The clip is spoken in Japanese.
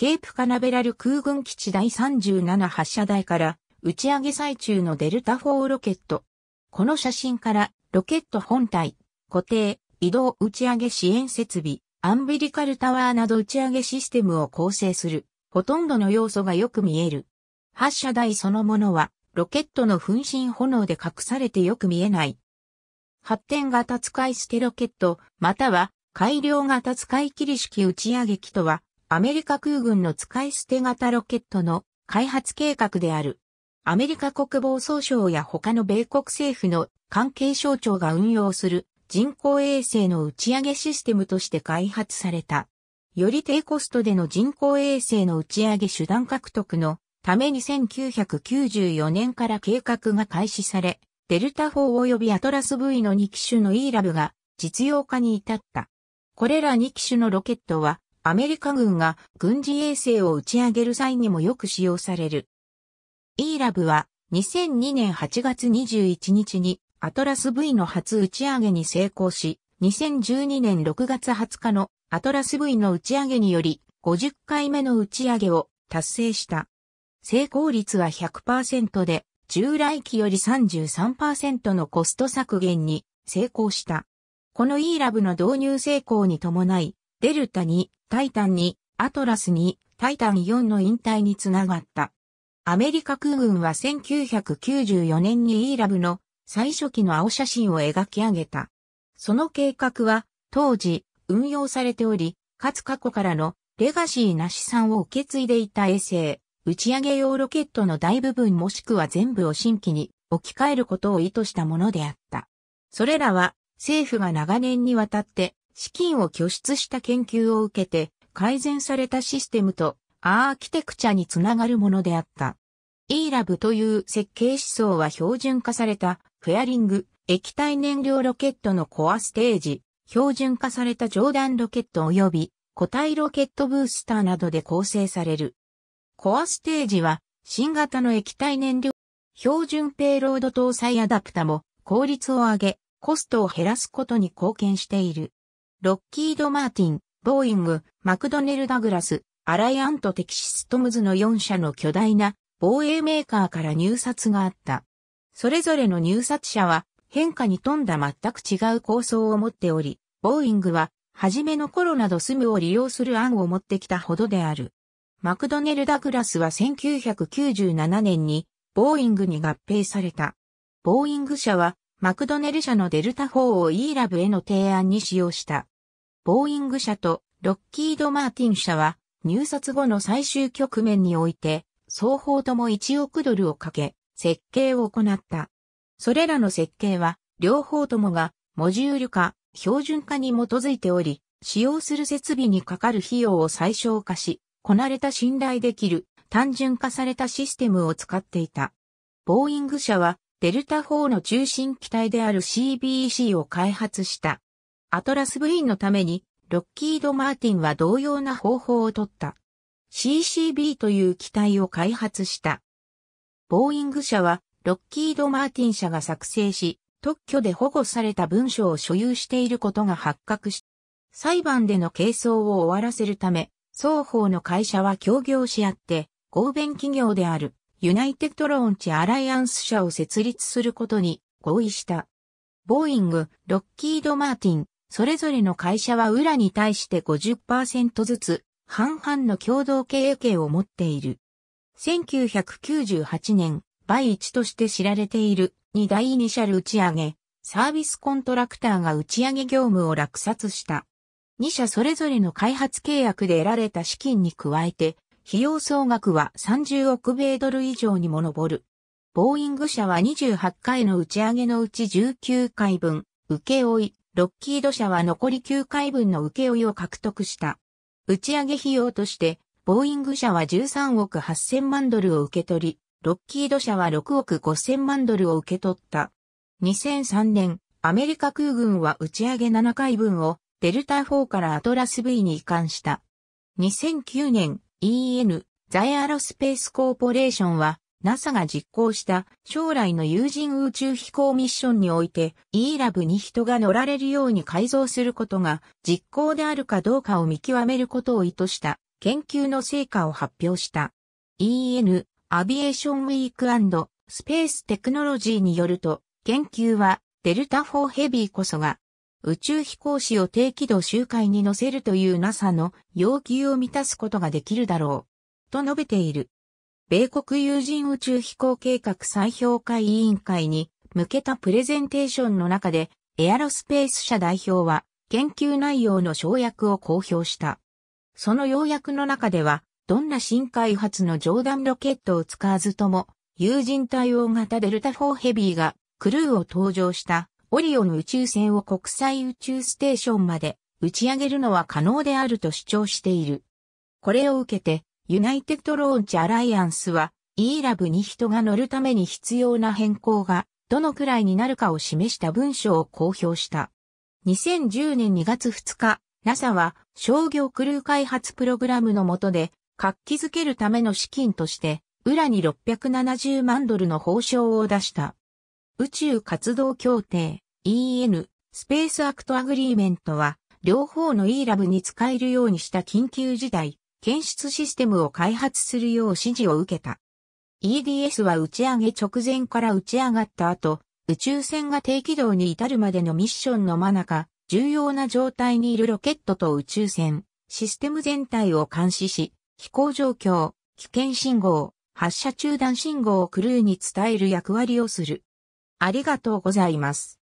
ケープカナベラル空軍基地第37発射台から打ち上げ最中のデルタ4ロケット。この写真からロケット本体、固定、移動打ち上げ支援設備、アンビリカルタワーなど打ち上げシステムを構成する、ほとんどの要素がよく見える。発射台そのものは、ロケットの噴身炎で隠されてよく見えない。発展型使い捨てロケット、または改良型使い切り式打ち上げ機とはアメリカ空軍の使い捨て型ロケットの開発計画である。アメリカ国防総省や他の米国政府の関係省庁が運用する人工衛星の打ち上げシステムとして開発された。より低コストでの人工衛星の打ち上げ手段獲得のために1994年から計画が開始され、デルタ4及びアトラス V の2機種の E ラブが実用化に至った。これら2機種のロケットはアメリカ軍が軍事衛星を打ち上げる際にもよく使用される。e l a は2002年8月21日にアトラス V の初打ち上げに成功し、2012年6月20日のアトラス V の打ち上げにより50回目の打ち上げを達成した。成功率は100%で、従来機より33%のコスト削減に成功した。この e l a の導入成功に伴い、デルタにタイタン2、アトラス2、タイタン4の引退につながった。アメリカ空軍は1994年にイーラブの最初期の青写真を描き上げた。その計画は当時運用されており、かつ過去からのレガシーな資産を受け継いでいた衛星、打ち上げ用ロケットの大部分もしくは全部を新規に置き換えることを意図したものであった。それらは政府が長年にわたって資金を拠出した研究を受けて改善されたシステムとアーキテクチャにつながるものであった。e ラブという設計思想は標準化されたフェアリング、液体燃料ロケットのコアステージ、標準化された上段ロケット及び固体ロケットブースターなどで構成される。コアステージは新型の液体燃料、標準ペイロード搭載アダプタも効率を上げ、コストを減らすことに貢献している。ロッキード・マーティン、ボーイング、マクドネル・ダグラス、アライアント・テキシストムズの4社の巨大な防衛メーカーから入札があった。それぞれの入札者は変化に富んだ全く違う構想を持っており、ボーイングは初めの頃など住むを利用する案を持ってきたほどである。マクドネル・ダグラスは1997年にボーイングに合併された。ボーイング社はマクドネル社のデルタ4を E ラブへの提案に使用した。ボーイング社とロッキード・マーティン社は入札後の最終局面において双方とも1億ドルをかけ設計を行った。それらの設計は両方ともがモジュール化、標準化に基づいており、使用する設備にかかる費用を最小化し、こなれた信頼できる単純化されたシステムを使っていた。ボーイング社はデルタ4の中心機体である CBEC を開発した。アトラス部員のために、ロッキード・マーティンは同様な方法をとった。CCB という機体を開発した。ボーイング社は、ロッキード・マーティン社が作成し、特許で保護された文書を所有していることが発覚し、裁判での係争を終わらせるため、双方の会社は協業し合って、合弁企業であるユナイテッド・ローンチ・アライアンス社を設立することに合意した。ボーイング、ロッキード・マーティン、それぞれの会社はウラに対して50%ずつ、半々の共同経営権を持っている。1998年、倍1として知られている2大イニシャル打ち上げ、サービスコントラクターが打ち上げ業務を落札した。2社それぞれの開発契約で得られた資金に加えて、費用総額は30億米ドル以上にも上る。ボーイング社は28回の打ち上げのうち19回分、受け負い、ロッキード社は残り9回分の受け負いを獲得した。打ち上げ費用として、ボーイング社は13億8000万ドルを受け取り、ロッキード社は6億5000万ドルを受け取った。2003年、アメリカ空軍は打ち上げ7回分をデルタ4からアトラス V に移管した。2009年、EN ザエアロスペースコーポレーションは NASA が実行した将来の有人宇宙飛行ミッションにおいて E ラブに人が乗られるように改造することが実行であるかどうかを見極めることを意図した研究の成果を発表した。EN アビエーションウィークスペーステクノロジーによると研究はデルタ4ヘビーこそが宇宙飛行士を低軌道周回に乗せるという NASA の要求を満たすことができるだろう、と述べている。米国有人宇宙飛行計画再評価委員会に向けたプレゼンテーションの中で、エアロスペース社代表は、研究内容の省略を公表した。その要約の中では、どんな新開発の上段ロケットを使わずとも、有人対応型デルタ4ヘビーがクルーを搭乗したオリオン宇宙船を国際宇宙ステーションまで打ち上げるのは可能であると主張している。これを受けて、ユナイテッド・ローンチ・アライアンスは、e ラブに人が乗るために必要な変更が、どのくらいになるかを示した文書を公表した。2010年2月2日、NASA は商業クルー開発プログラムの下で、活気づけるための資金として、裏に670万ドルの報奨を出した。宇宙活動協定 EN スペースアクトアグリーメントは両方の e l a v に使えるようにした緊急事態検出システムを開発するよう指示を受けた。EDS は打ち上げ直前から打ち上がった後、宇宙船が低軌道に至るまでのミッションの真中、重要な状態にいるロケットと宇宙船、システム全体を監視し、飛行状況、危険信号、発射中断信号をクルーに伝える役割をする。ありがとうございます。